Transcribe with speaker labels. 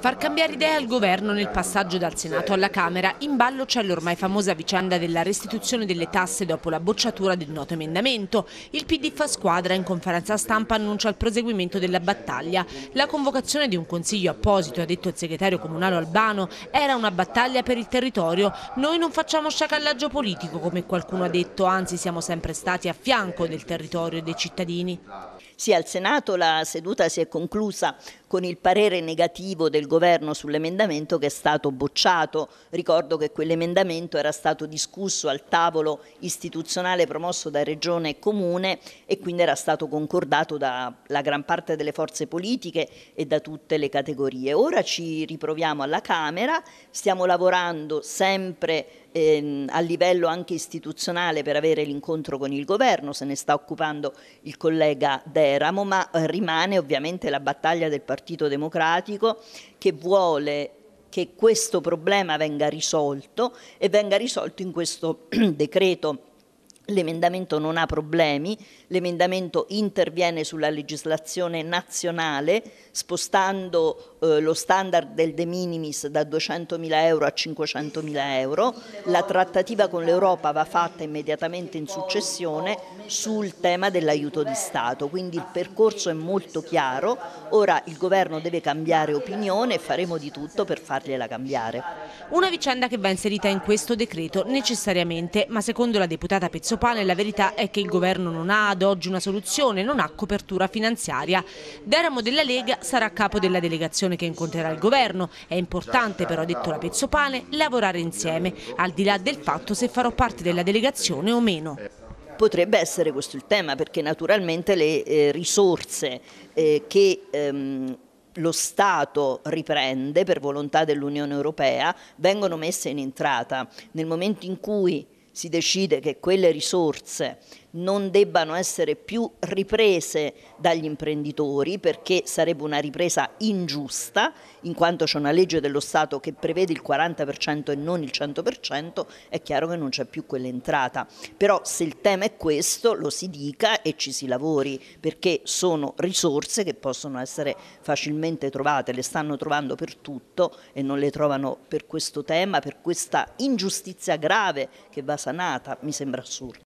Speaker 1: Far cambiare idea al governo nel passaggio dal Senato alla Camera, in ballo c'è l'ormai famosa vicenda della restituzione delle tasse dopo la bocciatura del noto emendamento. Il PD fa squadra in conferenza stampa annuncia il proseguimento della battaglia. La convocazione di un consiglio apposito, ha detto il segretario comunale Albano, era una battaglia per il territorio. Noi non facciamo
Speaker 2: sciacallaggio politico, come qualcuno ha detto, anzi siamo sempre stati a fianco del territorio e dei cittadini. Sì, al Senato la seduta si è conclusa con il parere negativo del governo sull'emendamento che è stato bocciato. Ricordo che quell'emendamento era stato discusso al tavolo istituzionale promosso da Regione e Comune e quindi era stato concordato dalla gran parte delle forze politiche e da tutte le categorie. Ora ci riproviamo alla Camera, stiamo lavorando sempre ehm, a livello anche istituzionale per avere l'incontro con il governo, se ne sta occupando il collega Deramo, ma rimane ovviamente la battaglia del partito Partito Democratico che vuole che questo problema venga risolto e venga risolto in questo decreto L'emendamento non ha problemi, l'emendamento interviene sulla legislazione nazionale spostando eh, lo standard del de minimis da 200.000 euro a 500.000 euro, la trattativa con l'Europa va fatta immediatamente in successione sul tema dell'aiuto di Stato, quindi il percorso è molto chiaro, ora il governo deve cambiare opinione e faremo di tutto per fargliela cambiare. Una vicenda che va inserita in questo decreto
Speaker 1: necessariamente, ma secondo la deputata Pezzopoli pane la verità è che il governo non ha ad oggi una soluzione, non ha copertura finanziaria. Deramo della Lega sarà capo della delegazione che incontrerà il governo. È importante però, ha detto la Pezzopane, lavorare insieme, al di là del fatto
Speaker 2: se farò parte della delegazione o meno potrebbe essere questo il tema perché naturalmente le eh, risorse eh, che ehm, lo Stato riprende per volontà dell'Unione Europea vengono messe in entrata nel momento in cui si decide che quelle risorse non debbano essere più riprese dagli imprenditori perché sarebbe una ripresa ingiusta in quanto c'è una legge dello Stato che prevede il 40% e non il 100% è chiaro che non c'è più quell'entrata però se il tema è questo lo si dica e ci si lavori perché sono risorse che possono essere facilmente trovate le stanno trovando per tutto e non le trovano per questo tema per questa ingiustizia grave che va sanata mi sembra assurdo